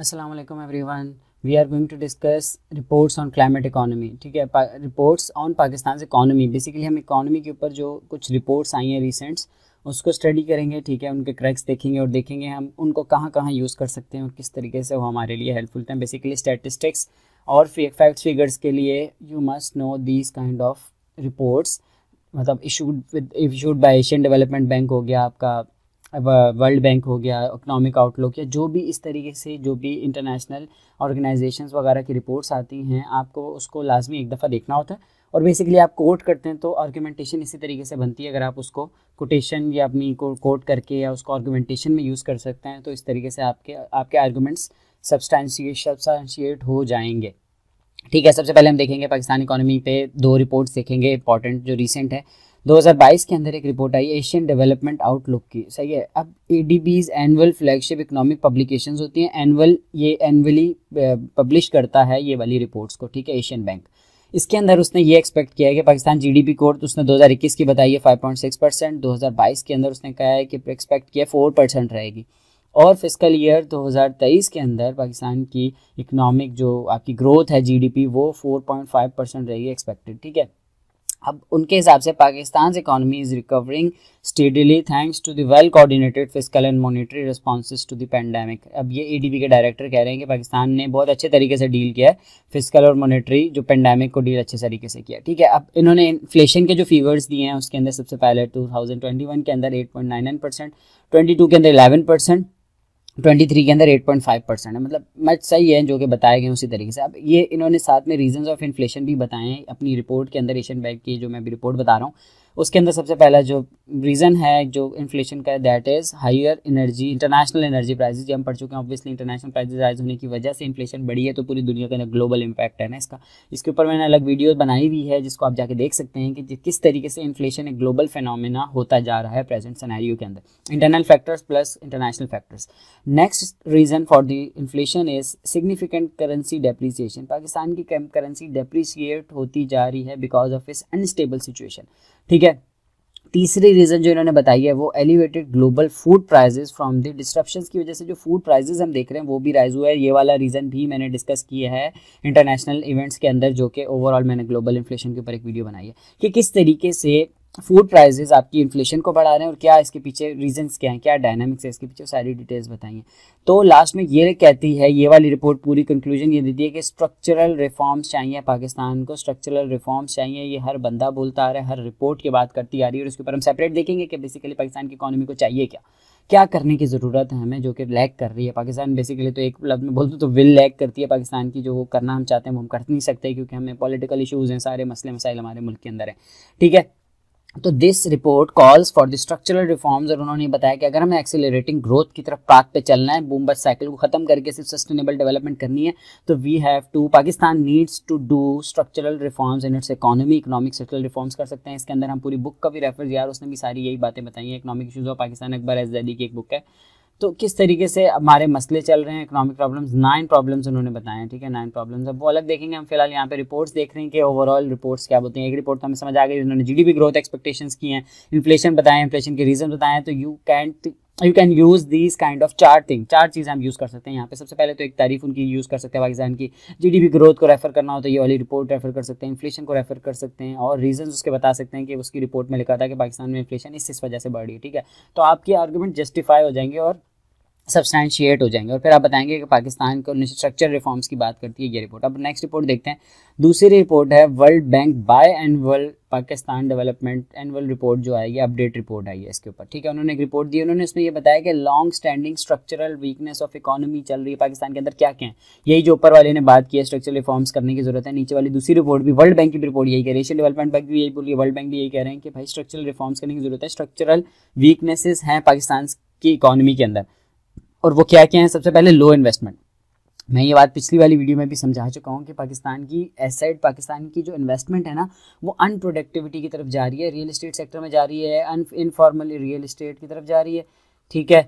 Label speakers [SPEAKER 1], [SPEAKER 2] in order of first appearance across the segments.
[SPEAKER 1] Aslam everyone we are going to discuss reports on climate economy ठीक है reports on Pakistan economy basically हम economy के ऊपर जो कुछ रिपोर्ट्स आई हैं रिसेंट्स उसको स्टडी करेंगे ठीक है उनके क्रैक्स देखेंगे और देखेंगे हम उनको कहाँ कहाँ यूज़ कर सकते हैं और किस तरीके से वो हमारे लिए हेल्पफुल हैं बेसिकली स्टेटिस्टिक्स और फैक्ट फिगर्स के लिए you must know these kind of reports मतलब issued with issued by Asian development bank हो गया आपका वर्ल्ड बैंक हो गया इकोनॉमिक आउटलुक या जो भी इस तरीके से जो भी इंटरनेशनल ऑर्गेनाइजेशंस वगैरह की रिपोर्ट्स आती हैं आपको उसको लाजमी एक दफ़ा देखना होता है और बेसिकली आप कोट करते हैं तो आर्गूमेंटेशन इसी तरीके से बनती है अगर आप उसको कोटेशन या अपनी को कोट करके या उसको आर्गूमेंटेशन में यूज़ कर सकते हैं तो इस तरीके से आपके आपके आर्गूमेंट्स सब्सटैंशिएट सब्सटैंशिएट हो जाएंगे ठीक है सबसे पहले हम देखेंगे पाकिस्तान इकोनॉमी पे दो रिपोर्ट्स देखेंगे इंपॉर्टेंट जो रिसेंट है 2022 के अंदर एक रिपोर्ट आई एशियन डेवलपमेंट आउटलुक की सही है अब A D B's annual flagship economic publication होती हैं एनअल ये एनअली पब्लिश करता है ये वाली रिपोर्ट्स को ठीक है एशियन बैंक इसके अंदर उसने ये एक्सपेक्ट किया है कि पाकिस्तान जीडीपी ग्रोथ तो उसने 2021 की बताई है 5.6 परसेंट दो के अंदर उसने कहा है कि एक्सपेक्ट किया फोर परसेंट रहेगी और फिस्कल ईयर 2023 के अंदर पाकिस्तान की इकोनॉमिक जो आपकी ग्रोथ है जीडीपी वो 4.5 परसेंट रहेगी एक्सपेक्टेड ठीक है अब उनके हिसाब से Pakistan economy is recovering steadily thanks to the well coordinated physical and monetary response to the pandemic अब ये एडीबी के डायरेक्टर कह रहे हैं कि पाकिस्तान ने बहुत अच्छे तरीके से डील किया है फिजिकल और मॉनिटरी जो पेंडेमिक को डील अच्छे तरीके से किया ठीक है अब इन्होंने इन्फ्लेशन के जो फीवर्स दिए हैं उसके अंदर सबसे पहले टू थाउजेंड ट्वेंटी वन के अंदर eight point nine nine percent twenty two के अंदर इलेवन परसेंट ट्वेंटी थ्री के अंदर एट पॉइंट फाइव परसेंट है मतलब मैच सही है जो कि बताए गए उसी तरीके से अब ये इन्होंने साथ में रीजंस ऑफ इन्फ्लेशन भी बताए हैं अपनी रिपोर्ट के अंदर एशियन बैंक की जो मैं अभी रिपोर्ट बता रहा हूँ उसके अंदर सबसे पहला जो रीज़न है जो इन्फ्लेशन का that is higher energy international energy prices हम पढ़ चुके हैं ऑब्वियसली इंटरनेशनल प्राइजेज राइज होने की वजह से इन्फ्लेशन बढ़ी है तो पूरी दुनिया के अंदर ग्लोबल इम्पैक्ट है ना इसका इसके ऊपर मैंने अलग वीडियो बनाई हुई है जिसको आप जाके देख सकते हैं कि किस तरीके से इन्फ्लेशन एक ग्लोबल फेनोमिना होता जा रहा है प्रेजेंट सनारियो के अंदर internal factors plus international factors next reason for the inflation is significant currency depreciation Pakistan की करेंसी डेप्रिसिएट होती जा रही है बिकॉज ऑफ इस अनस्टेबल सिचुएशन ठीक है तीसरी रीज़न जो इन्होंने बताई है वो elevated global food prices from the disruption की वजह से जो फूड प्राइजेस हम देख रहे हैं वो भी राइज हुआ है ये वाला रीज़न भी मैंने डिस्कस किया है इंटरनेशनल इवेंट्स के अंदर जो कि ओवरऑल मैंने ग्लोबल इन्फ्लेशन के ऊपर एक वीडियो बनाई है कि किस तरीके से फूड प्राइजेज आपकी इन्फ्लेशन को बढ़ा रहे हैं और क्या इसके पीछे रीजंस क्या हैं क्या डायनामिक्स है इसके पीछे सारी डिटेल्स बताइए तो लास्ट में ये कहती है ये वाली रिपोर्ट पूरी कंक्लूजन ये देती है कि स्ट्रक्चरल रिफॉर्म्स चाहिए पाकिस्तान को स्ट्रक्चरल रिफॉर्म्स चाहिए ये हर बंदा बोलता आ रहा है हर रिपोर्ट की बात करती आ रही है और उसके ऊपर हम सेपरेट देखेंगे कि बेसिकली पाकिस्तान की इकानमी को चाहिए क्या क्या करने की ज़रूरत है हमें जो कि लैग कर रही है पाकिस्तान बेसिकली तो एक लफ्ज में बोलते तो विल लैग करती है पाकिस्तान की जो वो करना हम चाहते हैं वो हम कर नहीं सकते क्योंकि हमें पॉलिटिकल इशूज़ हैं सारे मसले मसाइल हमारे मुल्क के अंदर हैं ठीक है तो this report calls for the structural reforms और उन्होंने बताया कि अगर हमें एक्सेलरेटिंग ग्रोथ की तरफ पाक पे चलना है बूम साइकिल को खत्म करके सिर्फ सस्टेनेबल डेवलपमेंट करनी है तो we have to Pakistan needs to do structural reforms in its economy economic structural reforms कर सकते हैं इसके अंदर हम पूरी बुक का भी रेफर यार उसने भी सारी यही बातें बताई हैं इकोनॉमिक इशूज़ और पाकिस्तान अकबर एजदी की एक बुक है तो किस तरीके से हमारे मसले चल रहे हैं इकोनॉमिक प्रॉब्लम्स नाइन प्रॉब्लम्स उन्होंने बताए ठीक है नाइन प्रॉब्लम्स अब वो अलग देखेंगे हम फिलहाल यहाँ पे रिपोर्ट्स देख रहे हैं कि ओवरऑल रिपोर्ट्स क्या बोलते हैं एक रिपोर्ट तो हमें समझ आ गई उन्होंने जीडीपी ग्रोथ एक्सपेक्टेशंस की हैं इन्फ्लेशन बताया इन्फ्लेशन के रीजन बताएं तो you can you can use this kind of चार थिंग चार चीज़ें हम यूज़ कर सकते हैं यहाँ पे सबसे पहले तो एक तारीफ उनकी यूज़ कर सकते हैं पाकिस्तान की जी पी ग्रोथ को रेफर करना हो तो ये वाली रिपोर्ट रेफर कर सकते हैं इन्फ्लेशन को रेफर कर सकते हैं और रीजन उसके बता सकते हैं कि उसकी रिपोर्ट में लिखा था कि पाकिस्तान में इन्फ्लेशन इस इस वजह से बढ़ रही है ठीक है तो आपकी आर्गूमेंट जस्टिफाई हो जाएंगे और सब्सटैंशिएट हो जाएंगे और फिर आप बताएंगे कि पाकिस्तान को स्ट्रक्चर रिफॉर्म्स की बात करती है ये रिपोर्ट अब नेक्स्ट रिपोर्ट देखते हैं दूसरी रिपोर्ट है world bank by annual Pakistan development annual report जो आएगी अपडेट रिपोर्ट आई है इसके ऊपर ठीक है उन्होंने एक रिपोर्ट दी उन्होंने इसमें यह बताया कि long standing structural weakness of economy चल रही है पाकिस्तान के अंदर क्या क्या है यही जो ऊपर वाले ने बात की है स्ट्रक्चरल रिफॉर्म्स करने की जरूरत है नीचे वाली दूसरी रिपोर्ट भी वर्ल्ड बैंक की रिपोर्ट यही कह रही है डेवलपमेंट बैंक भी यही बोल रही है वर्ल्ड बैंक भी यही कह रहे हैं कि भाई स्ट्रक्चरल रिफॉर्म्स करने की जरूरत है स्ट्रक्चरल वीकनेसेस हैं पाकिस्तान की इकोनॉमी के अंदर और वो क्या क्या है सबसे पहले लो इन्वेस्टमेंट मैं ये बात पिछली वाली वीडियो में भी समझा चुका हूँ कि पाकिस्तान की एसाइड पाकिस्तान की जो इन्वेस्टमेंट है ना वो अनप्रोडक्टिविटी की तरफ जा रही है रियल इस्टेट सेक्टर में जा रही है अन इनफॉर्मल रियल इस्टेट की तरफ जा रही है ठीक है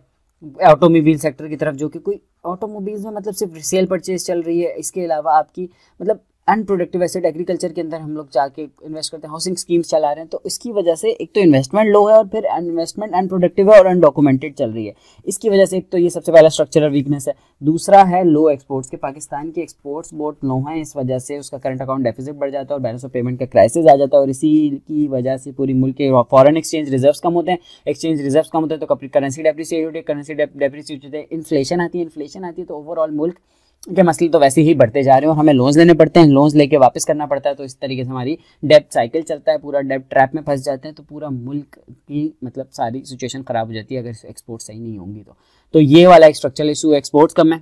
[SPEAKER 1] ऑटोमोबाइल सेक्टर की तरफ जो कि कोई ऑटोमोबाइल्स में मतलब सिर्फ सेल परचेज चल रही है इसके अलावा आपकी मतलब अनप्रोडक्टिव एसेट एग्रीकल्चर के अंदर हम लोग जाके इन्वेस्ट करते हैं हाउसिंग स्कीम्स चला रहे हैं तो इसकी वजह से एक तो इन्वेस्टमेंट लो है और फिर इन्वेस्टमेंट अनप्रोडक्टिव है और अनडॉक्यूमेंटेड चल रही है इसकी वजह से एक तो ये सबसे पहला स्ट्रक्चरल वीकनेस है दूसरा है लो एक्सपोर्ट्स के पाकिस्तान के एक्सपोर्ट्स बहुत लो हैं इस वजह से उसका करंट अकाउंट डेफिसिट बढ़ जाता है और बैलेंस ऑफ पेमेंट का क्राइसिस आ जाता है और इसी की वजह से पूरी मुल्क के फॉरन एक्सचेंज रिजर्व कम होते हैं एक्सचेंज रिजर्व कम होते हैं तो करेंसी डेप्रिसिएट होती है करेंसी डेप्रिसिएट होते हैं इन्फ्लेशन आती है इन्फ्लेशन आती है तो ओवरऑल मुल्क के मसले तो वैसे ही बढ़ते जा रहे हैं और हमें लोन्स लेने पड़ते हैं लोन्स लेके वापस करना पड़ता है तो इस तरीके से हमारी डेप साइकिल चलता है पूरा डेप ट्रैप में फंस जाते हैं तो पूरा मुल्क की मतलब सारी सिचुएशन ख़राब हो जाती है अगर एक्सपोर्ट सही नहीं होंगी तो तो ये वाला एक स्ट्रक्चरल इशू एक्सपोर्ट्स कम है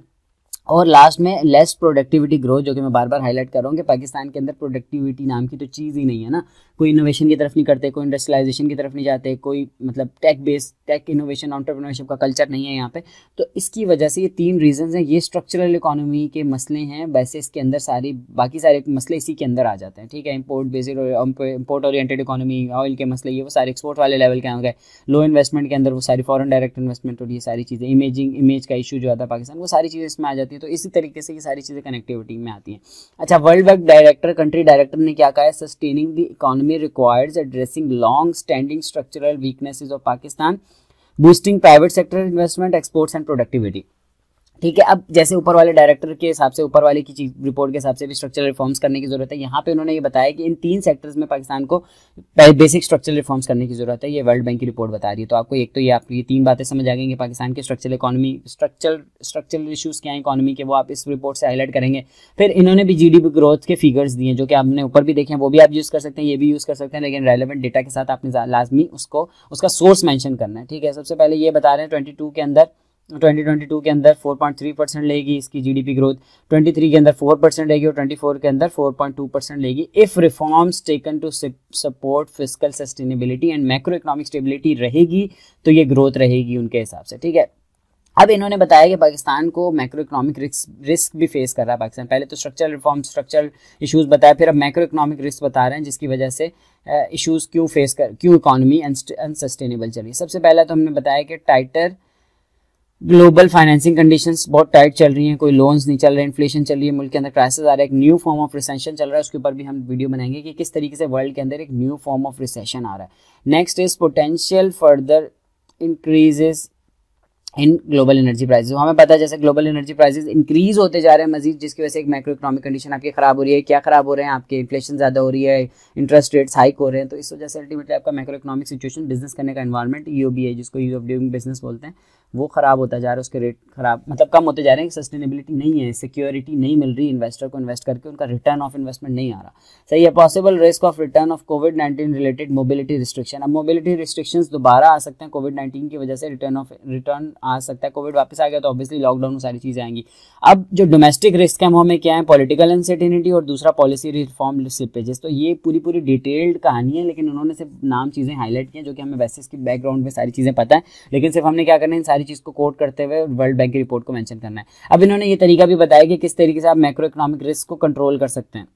[SPEAKER 1] और लास्ट में लेस प्रोडक्टिविटी ग्रोथ जो कि मैं बार बार हाईलाइट कर रहा हूँ कि पाकिस्तान के अंदर प्रोडक्टिविटी नाम की तो चीज़ ही नहीं है ना कोई इनोवेशन की तरफ नहीं करते कोई इंडस्ट्रियलाइजेशन की तरफ नहीं जाते कोई मतलब tech based tech innovation entrepreneurship का कल्चर नहीं है यहाँ पे तो इसकी वजह से ये तीन रीज़न हैं ये स्ट्रक्चरल इकोनॉमी के मसले हैं वैसे इसके अंदर सारी बाकी सारे मसले इसी के अंदर आ जाते हैं ठीक है import based import oriented economy oil के मसले ये वो सारे एक्सपोर्ट वाले लेवल के आ गए लो इन्वेस्टमेंट के अंदर वो सारी फॉरन डायरेक्ट इन्वेस्टमेंट और ये सारी चीज़ें इमेजिंग इमेज का इशू जो आता है पाकिस्तान वो सारी चीज़ें इसमें आ जाती है तो इसी तरीके से ये सारी चीज़ें कनेक्टिविटी में आती हैं अच्छा world bank director country director ने क्या कहा है sustaining the economy requires addressing long standing structural weaknesses of Pakistan boosting private sector investment exports and productivity ठीक है अब जैसे ऊपर वाले डायरेक्टर के हिसाब से ऊपर वाले की चीफ रिपोर्ट के हिसाब से भी स्ट्रक्चरल रिफॉर्म्स करने की जरूरत है यहाँ पे उन्होंने ये बताया कि इन तीन सेक्टर्स में पाकिस्तान को बेसिक स्ट्रक्चरल रिफॉर्म्स करने की जरूरत है ये वर्ल्ड बैंक की रिपोर्ट बता रही है तो आपको एक तो ये आपको ये तीन बातें समझ आ गई पाकिस्तान के structural economy structure structural issues क्या है इकॉनमी के वो आप इस रिपोर्ट से हाईलाइट करेंगे फिर इन्होंने भी जी ग्रोथ के फिगर्स दिए जो कि आपने ऊपर भी देखे हैं वो भी आप यूज़ कर सकते हैं ये भी यूज़ कर सकते हैं लेकिन रेलिवेंट डेटा के साथ आपने लाजमी उसको उसका सोर्स मैंशन करना है ठीक है सबसे पहले ये बता रहे हैं ट्वेंटी के अंदर 2022 के अंदर 4.3 परसेंट लेगी इसकी जीडीपी ग्रोथ 23 के अंदर 4 परसेंट लेगी और 24 के अंदर 4.2 परसेंट लेगी if reforms taken to support physical sustainability and macro economic stability रहेगी तो ये ग्रोथ रहेगी उनके हिसाब से ठीक है अब इन्होंने बताया कि पाकिस्तान को मैक्रो इकोनॉमिक रिस्क रिस्क भी फेस कर रहा है पाकिस्तान पहले तो स्ट्रक्चरल रिफॉर्म स्ट्रक्चरल इश्यूज बताया फिर अब मैक्रो इकोनॉमिक रिस्क बता रहे हैं जिसकी वजह से इश्यूज क्यों फेस कर क्यों इकोनॉमी अनसस्टेनेबल चल रही सबसे पहला तो हमने बताया कि टाइटर ग्लोबल फाइनेंसिंग कंडीशंस बहुत टाइट चल रही हैं कोई लोन्स नहीं चल रहे इन्फ्लेशन चल रही है मुल्क के अंदर क्राइसिस आ रहा है एक न्यू फॉर्म ऑफ रिसेशन चल रहा है उसके ऊपर भी हम वीडियो बनाएंगे कि किस तरीके से वर्ल्ड के अंदर एक न्यू फॉर्म ऑफ रिसेशन आ रहा है next is potential further increases in global energy prices हमें पता है जैसे ग्लोबल एनर्जी प्राइजेज इंक्रीज होते जा रहे हैं मजीद जिसकी वजह से एक माइक्रो इकोनॉमिक कंडीशन आपकी खराब हो रही है क्या खराब हो रहे हैं आपके इन्फ्लेशन ज़्यादा हो रही है इंटरेस्ट रेट्स हाइक हो रहे हैं तो इस वजह से अल्टीमेटली आपका माइक्रो इकोनॉमिक सिचुएशन बिजनेस करने का इन्वायरमेंट यू बी है जिसको यूज ऑफ डूइंग बिजनेस बोलते हैं वो ख़राब होता जा रहा है उसके रेट ख़राब मतलब कम होते जा रहे हैं सस्टेनेबिलिटी नहीं है सिक्योरिटी नहीं मिल रही इन्वेस्टर को इन्वेस्ट करके उनका रिटर्न ऑफ इन्वेस्टमेंट नहीं आ रहा सही है possible risk of return of COVID nineteen related mobility restriction अब मोबिलिटी रिस्ट्रिक्शन दोबारा आ सकते हैं कोविड नाइन्टीन की वजह से रिटर्न ऑफ रिटर्न आ सकता है कोविड वापस आ गया तो ऑब्वियसली लॉकडाउन में सारी चीज़ें आएंगी अब जो डोमेस्टिक रिस्क है हमें क्या है पॉलिटिकल अनसर्टिनिटी और दूसरा पॉलिसी रिफॉर्म सिपेजेस तो ये पूरी पूरी डिटेल्ड कहानी है लेकिन उन्होंने सिर्फ नाम चीज़ें हाईलाइट किया जो कि हमें वैसे इसकी बैकग्राउंड में सारी चीज़ें पता है लेकिन सिर्फ हमने क्या करना है सारी सारी चीज़ को कोट करते हुए वर्ल्ड बैंक की रिपोर्ट को मैंशन करना है अब इन्होंने ये तरीका भी बताया कि किस तरीके से आप मैक्रो इकोनॉमिक रिस्क को कंट्रोल कर सकते हैं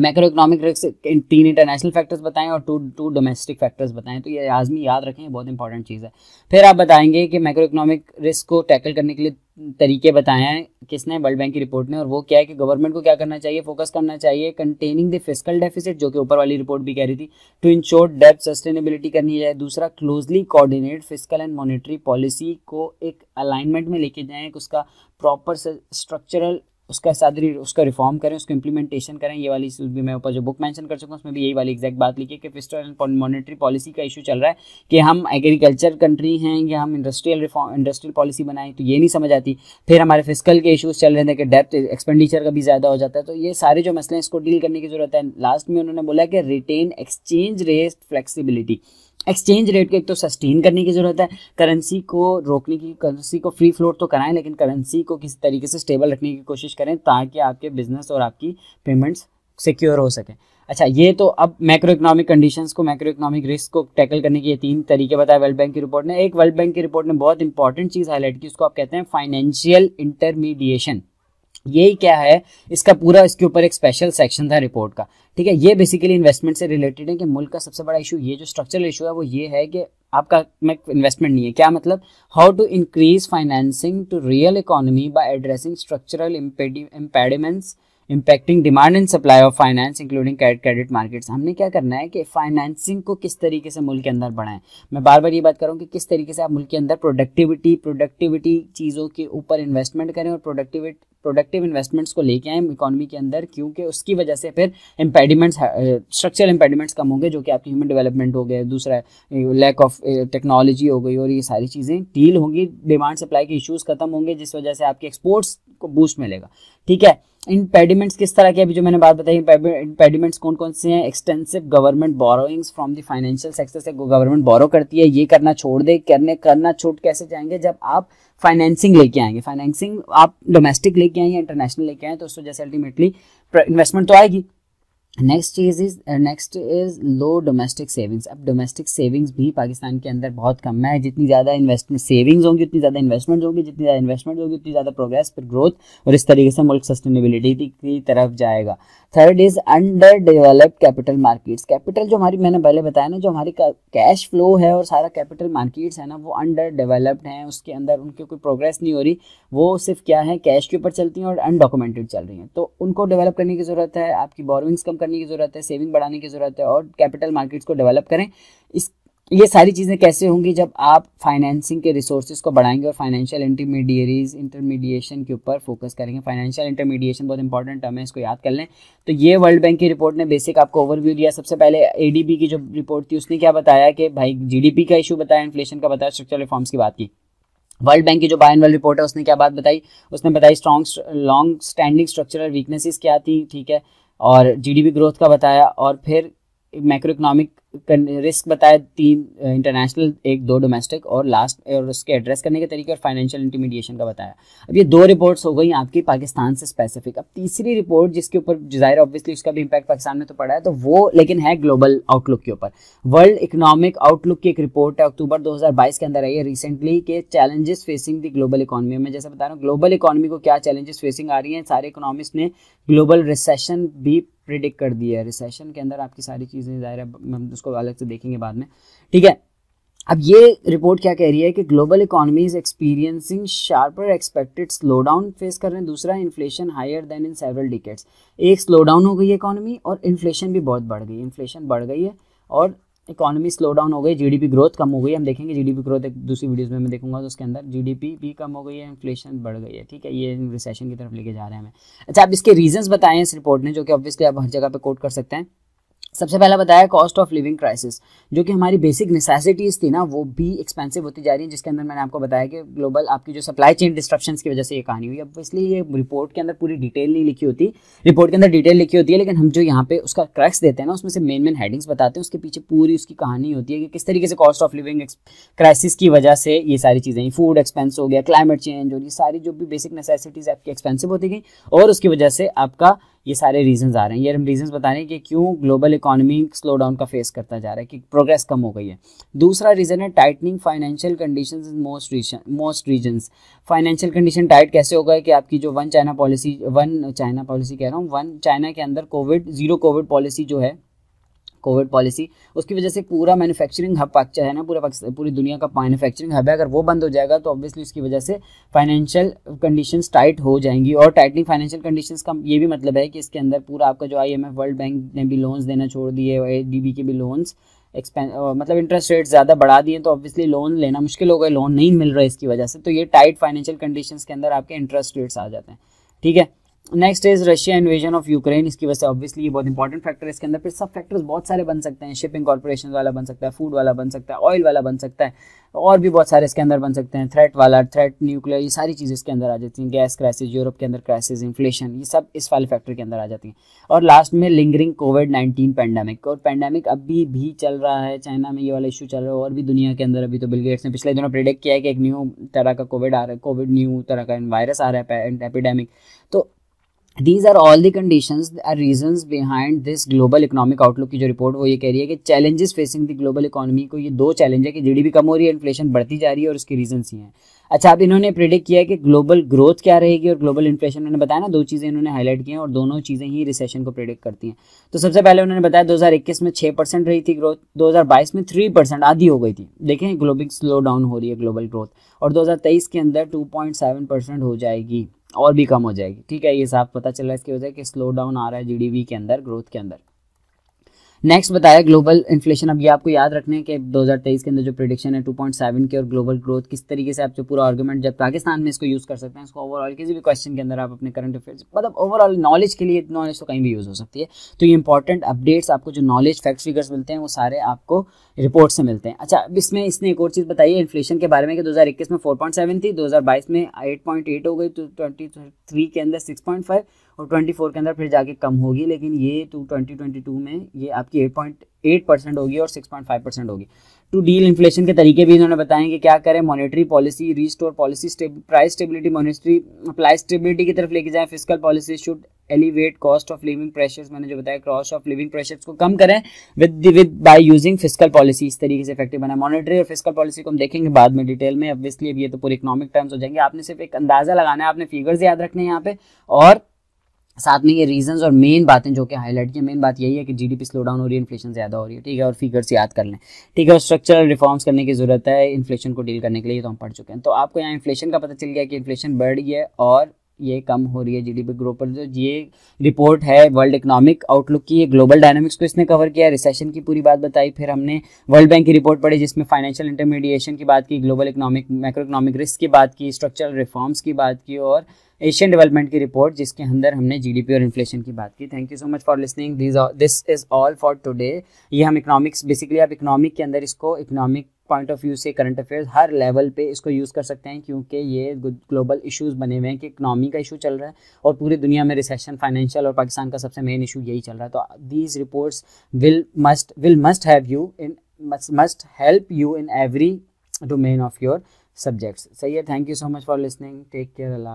[SPEAKER 1] मैक्रो इकोनॉमिक रिस्क तीन इंटरनेशनल फैक्टर्स बताएं और टू टू डोमेस्टिक फैक्टर्स बताएं तो ये आजमी याद रखें बहुत इंपॉर्टेंट चीज़ है फिर आप बताएंगे कि मैक्रो इकोनॉमिक रिस्क को टैकल करने के लिए तरीके बताए हैं किसने वर्ल्ड बैंक की रिपोर्ट ने और वो क्या है कि गवर्नमेंट को क्या करना चाहिए फोकस करना चाहिए कंटेनिंग द फिजिकल डेफिसिट जो कि ऊपर वाली रिपोर्ट भी कह रही थी टू इंश्योर डेप सस्टेनेबिलिटी करनी है दूसरा closely coordinate physical and monetary policy को एक अलाइनमेंट में लेके जाएं उसका प्रॉपर स्ट्रक्चरल उसका सादरी उसका रिफॉर्म करें उसको इम्प्लीमेंटेशन करें ये वाली भी मैं ऊपर जो बुक मैंशन कर चुका हूँ उसमें भी यही वाली एग्जैक्ट बात लिखी है कि फिस्टल एंड मॉनिटरी पॉलिसी का इशू चल रहा है कि हम एग्रीकल्चर कंट्री हैं या हम इंडस्ट्रियल रिफॉर्म इंडस्ट्रियल पॉलिसी बनाएं तो ये नहीं समझ आती फिर हमारे फिजिकल के इशूज़ चल रहे थे कि डेप्थ एक्सपेंडिचर का भी ज़्यादा हो जाता है तो ये सारे जो मसले हैं इसको डील करने की ज़रूरत है लास्ट में उन्होंने बोला कि retain exchange rate flexibility exchange rate को एक तो सस्टेन करने की ज़रूरत है करेंसी को रोकने की करेंसी को फ्री फ्लोट तो कराएं लेकिन करेंसी को किसी तरीके से स्टेबल रखने की कोशिश करें ताकि आपके बिजनेस और आपकी पेमेंट्स सिक्योर हो सकें अच्छा ये तो अब मैक्रो इकोनॉमिक कंडीशन को मैक्रो इकोनॉमिक रिस्क को टैकल करने के ये तीन तरीके बताए वर्ल्ड बैंक की रिपोर्ट ने एक वर्ल्ड बैंक की रिपोर्ट ने बहुत इंपॉर्टेंट चीज़ हाईलाइट की उसको आप कहते हैं फाइनेंशियल इंटरमीडिएशन यही क्या है इसका पूरा इसके ऊपर एक स्पेशल सेक्शन था रिपोर्ट का ठीक है ये बेसिकली इन्वेस्टमेंट से रिलेटेड है कि मुल्क का सबसे बड़ा इशू ये जो स्ट्रक्चरल इशू है वो ये है कि आपका में इन्वेस्टमेंट नहीं है क्या मतलब how to increase financing to real economy by addressing structural impediments impacting demand and supply of finance including credit markets हमने क्या करना है कि फाइनेंसिंग को किस तरीके से मुल्क के अंदर बढ़ाएं मैं बार बार ये बात करूँ कि किस तरीके से आप मुल्क के अंदर प्रोडक्टिविटी प्रोडक्टिविटी चीज़ों के ऊपर इन्वेस्टमेंट करें और प्रोडक्टिविटी प्रोडक्टिव इन्वेस्टमेंट्स को लेके आए इकोनॉमी के अंदर क्योंकि उसकी वजह से फिर इम्पेडिमेंट्स स्ट्रक्चरल इम्पेडिमेंट्स कम होंगे जो कि आपकी ह्यूमन डेवलपमेंट हो गए दूसरा लैक ऑफ टेक्नोलॉजी हो गई और ये सारी चीज़ें डील होंगी डिमांड सप्लाई के इशूज़ खत्म होंगे जिस वजह से आपके एक्सपोर्ट्स को बूस्ट मिलेगा ठीक है इम्पेडिमेंट्स किस तरह के अभी जो मैंने बात बताई इम्पेडिमेंट्स कौन कौन से हैं extensive government borrowings from the financial sector से गवर्नमेंट बोरो करती है ये करना छोड़ दे करने करना छूट कैसे जाएंगे जब आप फाइनेंसिंग लेके आएंगे फाइनेंसिंग आप डोमेस्टिक लेके आए या इंटरनेशनल लेके आए तो उस वजह से अल्टीमेटली इन्वेस्टमेंट तो आएगी नेक्स्ट चीज़ is next is low domestic savings अब डोमेस्टिक सेविंग्स भी पाकिस्तान के अंदर बहुत कम है जितनी ज़्यादा इन्वेस्टमेंट सेविंग्स होंगी उतनी ज़्यादा इन्वेस्टमेंट होगी जितनी ज़्यादा इन्वेस्टमेंट होगी उतनी ज़्यादा प्रोग्रेस फिर ग्रोथ और इस तरीके से मुल्क सस्टेनेबिलिटी की तरफ जाएगा third is under developed capital markets capital जो हमारी मैंने पहले बताया ना जो हमारी कैश फ्लो है और सारा कैपिटल मार्केट्स है ना वो अंडर डेवलप्ड हैं उसके अंदर उनकी कोई प्रोग्रेस नहीं हो रही वो सिर्फ क्या है कैश के ऊपर चलती हैं और अनडॉक्यूमेंटेड चल रही हैं तो उनको डेवलप करने की ज़रूरत है आपकी बोरोइंग्स कम करने की ज़रूरत है सेविंग बढ़ाने की ज़रूरत है और कैपिटल मार्केट्स को डेवलप करें इस ये सारी चीज़ें कैसे होंगी जब आप फाइनेंसिंग के रिसोर्सेज को बढ़ाएंगे और फाइनेंशियल इंटरमीडियरीज इंटरमीडिएशन के ऊपर फोकस करेंगे फाइनेंशियल इंटरमीडिएशन बहुत इंपॉर्टेंट टर्म है इसको याद कर लें तो ये वर्ल्ड बैंक की रिपोर्ट ने बेसिक आपको ओवरव्यू दिया सबसे पहले ए की जो रिपोर्ट थी उसने क्या बताया कि भाई जी का इशू बताया इन्फ्लेशन का बताया स्ट्रक्चरल रिफॉर्म्स की बात की वर्ल्ड बैंक की जो बाय वर्ल्ड रिपोर्ट है उसने क्या बात बताई उसने बताई strong long standing structural weaknesses क्या थी ठीक है और जीडीपी ग्रोथ का बताया और फिर मैक्रो इकोनॉमिक रिस्क बताया तीन इंटरनेशनल एक दो डोमेस्टिक और लास्ट और उसके एड्रेस करने के तरीके और फाइनेंशियल इंटीमीडिएशन का बताया अब ये दो रिपोर्ट्स हो गई आपकी पाकिस्तान से स्पेसिफिक अब तीसरी रिपोर्ट जिसके ऊपर जाहिर ऑब्वियसली उसका भी इंपैक्ट पाकिस्तान में तो पड़ा है तो वो लेकिन है ग्लोबल आउटलुक के ऊपर वर्ल्ड इकोनॉमिक आउटलुक की एक रिपोर्ट है अक्टूबर दो के अंदर आई है रिसेंटली के challenges facing the global economy में जैसे बता रहा हूँ ग्लोबल इकोनॉमी को क्या चैलेंजेस फेसिंग आ रही है सारे इकोनॉमिक ने ग्लोबल रिसेशन भी प्रिडिक्ट कर दिया है रिसेशन के अंदर आपकी सारी चीज़ें जाहिर है उसको अलग से देखेंगे बाद में ठीक है अब ये रिपोर्ट क्या कह रही है कि global economy is experiencing sharper expected slowdown face कर रहे हैं दूसरा inflation higher than in several decades एक स्लो डाउन हो गई इकोनॉमी और इन्फ्लेशन भी बहुत बढ़ गई इन्फ्लेशन बढ़ गई है और इकोनॉमी स्लो डाउन हो गई जीडीपी ग्रोथ कम हो गई हम देखेंगे जीडीपी ग्रोथ एक दूसरी वीडियोस में मैं देखूंगा तो उसके अंदर जीडीपी भी कम हो गई है इन्फ्लेशन बढ़ गई है ठीक है ये रिसेशन की तरफ लेके जा रहे हैं हमें अच्छा अब इसके रीजंस बताएं इस रिपोर्ट ने जो कि ऑब्वियसली आप हर जगह पे कोट कर सकते हैं सबसे पहला बताया कॉस्ट ऑफ लिविंग क्राइसिस जो कि हमारी बेसिक नेसेसिटीज़ थी ना वो भी एक्सपेंसिव होती जा रही है जिसके अंदर मैंने आपको बताया कि ग्लोबल आपकी जो सप्लाई चेन डिस्ट्रप्शन की वजह से ये कहानी हुई अब इसलिए ये रिपोर्ट के अंदर पूरी डिटेल नहीं लिखी होती रिपोर्ट के अंदर डिटेल लिखी होती है लेकिन हम जो यहाँ पे उसका क्रैक्स देते हैं ना उसमें से मेन मेन हेडिंग्स बताते हैं उसके पीछे पूरी उसकी कहानी होती है कि किस तरीके से कॉस्ट ऑफ लिविंग क्राइसिस की वजह से ये सारी चीज़ें फूड एक्सपेंस हो गया क्लाइमेट चेंज और ये सारी जो भी बेसिक नेसेसिटीज़ आपकी एक्सपेंसिव होती गई और उसकी वजह से आपका ये सारे रीजंस आ रहे हैं ये हम रीजंस बता रहे हैं कि क्यों ग्लोबल इकोनॉमी स्लो डाउन का फेस करता जा रहा है कि प्रोग्रेस कम हो गई है दूसरा रीज़न है tightening financial condition in most reason most reasons financial condition tight कैसे होगा कि आपकी जो one China policy one China policy कह रहा हूँ वन चाइना के अंदर कोविड जीरो कोविड पॉलिसी जो है कोविड पॉलिसी उसकी वजह से पूरा मैन्युफैक्चरिंग हब अच्छा है ना पूरा पूरी दुनिया का मैन्युफैक्चरिंग हब है अगर वो बंद हो जाएगा तो ऑब्वियसली उसकी वजह से फाइनेंशियल कंडीशंस टाइट हो जाएंगी और टाइटनिंग फाइनेंशियल कंडीशंस का ये भी मतलब है कि इसके अंदर पूरा आपका जो आई वर्ल्ड बैंक ने भी लोन्स देना छोड़ दिए डी के भी लोन्स एक्सपें मतलब इंटरेस्ट रेट ज़्यादा बढ़ा दिए तो ऑब्वियसली लोन लेना मुश्किल हो गए लोन नहीं मिल रहा है इसकी वजह से तो ये टाइट फाइनेंशियल कंडीशंस के अंदर आपके इंटरेस्ट रेट्स आ जाते हैं ठीक है next is Russia invasion of Ukraine इसकी वजह से ऑब्वियसली बहुत इंपॉर्टेंट फैक्टर है इसके अंदर फिर सब फैक्टर्स बहुत सारे बन सकते हैं शिपिंग कॉर्पोरेशन वाला बन सकता है फूड वाला बन सकता है ऑयल वाला बन सकता है और भी बहुत सारे इसके अंदर बन सकते हैं थ्रेट वाला थ्रेट न्यूक्लियर ये सारी चीज़ें इसके अंदर आ जाती हैं गैस क्राइसिस यूरोप के अंदर क्राइसिस इन्फ्लेशन ये सब इस वाले फैक्टर के अंदर आ जाती हैं और लास्ट में लिंगरिंग कोविड नाइन्टीन पैंडमिक और पैंडमिक अभी भी चल रहा है चाइना में ये वाला इशू चल रहा है और भी दुनिया के अंदर अभी तो बिल गेट्स ने पिछले दिनों प्रिडिक्ट किया है कि एक न्यू तरह का कोविड आ रहा है कोविड न्यू तरह का वायरस आ रहा है एपिडेमिक तो these are all the condition are reason behind this global economic outlook की जो रिपोर्ट वो ये कह रही है कि challenges facing the global economy को ये दो चैलेंज है कि जीडीपी कम हो रही है इन्फ्लेशन बढ़ती जा रही है और उसके रीजन ये हैं अच्छा अब इन्होंने प्रिडिक्ट किया है कि ग्लोबल ग्रोथ क्या रहेगी और ग्लोबल इन्फ्लेशन उन्होंने बताया ना दो चीज़ें इन्होंने हाईलाइट की हैं और दोनों चीज़ें ही रिसेशन को प्रिडिक्ट करती हैं तो सबसे पहले उन्होंने बताया 2021 में 6 परसेंट रही थी ग्रोथ 2022 में 3 परसेंट आधी हो गई थी देखें ग्लोबल स्लो डाउन हो रही है ग्लोबल ग्रोथ और तेईस के अंदर सेवन परसेंट हो जाएगी और भी कम हो जाएगी ठीक है ये साफ पता चल रहा है इसकी वजह कि स्लो डाउन आ रहा है जीडीपी के अंदर ग्रोथ के अंदर नेक्स्ट बताया ग्लोबल इन्फ्लेशन अब ये आपको याद के दो कि 2023 के अंदर जो प्रिडिक्शन है 2.7 के और ग्लोबल ग्रोथ किस तरीके से आप जो पूरा आर्गूमेंट जब पाकिस्तान में इसको यूज़ कर सकते हैं इसको ओवरऑल किसी भी क्वेश्चन के अंदर आप अपने करंट अफेयर्स मतलब ओवरऑल नॉलेज के लिए नॉलेज तो कहीं भी यूज़ हो सकती है तो ये इंपॉर्टेंट अपडेट्स आपको जो नॉलेज फैक्ट फिगर्स मिलते हैं वो सारे आपको रिपोर्ट से मिलते हैं अच्छा अब इसमें इसने एक और चीज़ बताई है इन्फ्लेशन के बारे में कि 2021 में 4.7 थी 2022 में 8.8 हो गई तो 23 के अंदर 6.5 और 24 के अंदर फिर जाके कम होगी लेकिन ये तो 2022 में ये आपकी 8.8 परसेंट होगी और 6.5 परसेंट होगी टू डील इन्फ्लेशन के तरीके भी इन्होंने बताए कि क्या करें monetary policy restore policy price stability monetary price stability की तरफ लेके जाए physical policy should elevate cost of living pressures मैंने जो बताया कॉस्ट ऑफ लिविंग प्रेशर्स को कम करें with with by using physical policy इस तरीके से इफेक्टिव बनाए मॉनिटरी और फिजिकल पॉलिसी को हम देखेंगे बाद में डिटेल में ऑब्वियसली अब ये तो पूरे इकोनॉमिक टर्म्स हो जाएंगे आपने सिर्फ एक अंदाजा लगाना है आपने फिगर्स याद रखने हैं यहाँ पे और साथ में ये रीजन और मेन बातें जो कि हाईलाइट की मेन बात यही है कि जीडीपी स्लो डाउन हो रही है इन्फ्लेशन ज़्यादा हो रही है ठीक है और फिगर्स याद कर लें ठीक है और स्ट्रक्चरल रिफॉर्म्स करने की ज़रूरत है इन्फ्लेशन को डील करने के लिए तो हम पढ़ चुके हैं तो आपको यहाँ इन्फ्लेशन का पता चल गया कि इन्फ्लेशन बढ़ गया है और ये कम हो रही है जीडीपी ग्रोथ पर जो ये रिपोर्ट है वर्ल्ड इकोनॉमिक आउटलुक की ये ग्लोबल डायनामिक्स को इसने कवर किया रिसेशन की पूरी बात बताई फिर हमने वर्ल्ड बैंक की रिपोर्ट पढ़ी जिसमें फाइनेंशियल इंटरमीडिएशन की बात की global economic micro economic risk की बात की स्ट्रक्चरल रिफॉर्म्स की बात की और एशियन डेवलपमेंट की रिपोर्ट जिसके अंदर हमने पी और इन्फ्लेशन की बात की thank you so much for listening this is all for today ये हम इकोनॉमिक्स बेसिकली आप इकोनॉमिक के अंदर इसको इकोनॉमिक पॉइंट ऑफ व्यू से करंट अफेयर्स हर लेवल पे इसको यूज़ कर सकते हैं क्योंकि ये ग्लोबल इशूज़ बने हुए हैं कि इकनॉमी का इशू चल रहा है और पूरी दुनिया में रिसेशन फाइनेंशियल और पाकिस्तान का सबसे मेन इशू यही चल रहा है तो these reports will must will must have you in must help you in every domain of your subjects सही है thank you so much for listening take care Allah